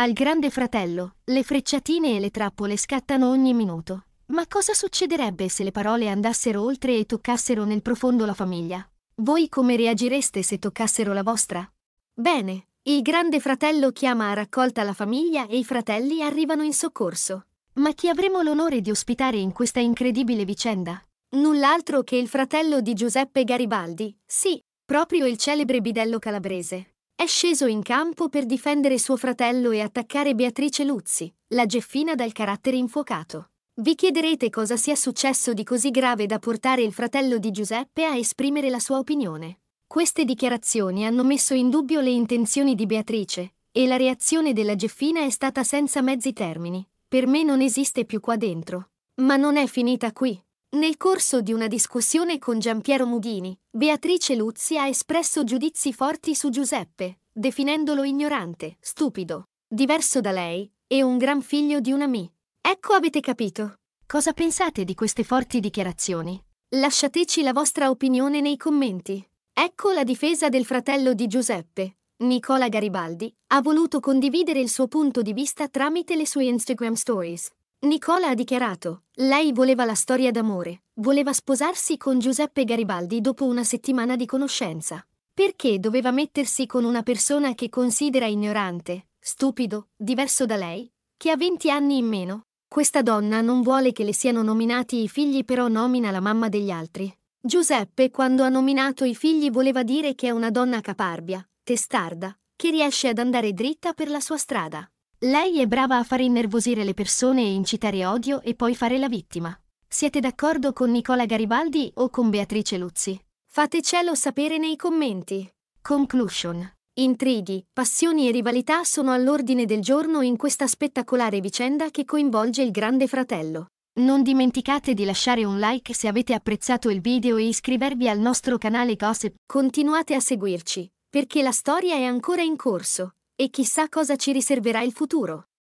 Al grande fratello, le frecciatine e le trappole scattano ogni minuto. Ma cosa succederebbe se le parole andassero oltre e toccassero nel profondo la famiglia? Voi come reagireste se toccassero la vostra? Bene, il grande fratello chiama a raccolta la famiglia e i fratelli arrivano in soccorso. Ma chi avremo l'onore di ospitare in questa incredibile vicenda? Null'altro che il fratello di Giuseppe Garibaldi, sì, proprio il celebre bidello calabrese è sceso in campo per difendere suo fratello e attaccare Beatrice Luzzi, la geffina dal carattere infuocato. Vi chiederete cosa sia successo di così grave da portare il fratello di Giuseppe a esprimere la sua opinione. Queste dichiarazioni hanno messo in dubbio le intenzioni di Beatrice, e la reazione della Geffina è stata senza mezzi termini. Per me non esiste più qua dentro. Ma non è finita qui. Nel corso di una discussione con Giampiero Mudini, Beatrice Luzzi ha espresso giudizi forti su Giuseppe, definendolo ignorante, stupido, diverso da lei e un gran figlio di una mi. Ecco avete capito. Cosa pensate di queste forti dichiarazioni? Lasciateci la vostra opinione nei commenti. Ecco la difesa del fratello di Giuseppe. Nicola Garibaldi ha voluto condividere il suo punto di vista tramite le sue Instagram stories. Nicola ha dichiarato, lei voleva la storia d'amore, voleva sposarsi con Giuseppe Garibaldi dopo una settimana di conoscenza. Perché doveva mettersi con una persona che considera ignorante, stupido, diverso da lei, che ha 20 anni in meno? Questa donna non vuole che le siano nominati i figli però nomina la mamma degli altri. Giuseppe quando ha nominato i figli voleva dire che è una donna caparbia, testarda, che riesce ad andare dritta per la sua strada. Lei è brava a far innervosire le persone e incitare odio e poi fare la vittima. Siete d'accordo con Nicola Garibaldi o con Beatrice Luzzi? Fatecelo sapere nei commenti. Conclusion. Intrighi, passioni e rivalità sono all'ordine del giorno in questa spettacolare vicenda che coinvolge il Grande Fratello. Non dimenticate di lasciare un like se avete apprezzato il video e iscrivervi al nostro canale Gossip. Continuate a seguirci, perché la storia è ancora in corso. E chissà cosa ci riserverà il futuro.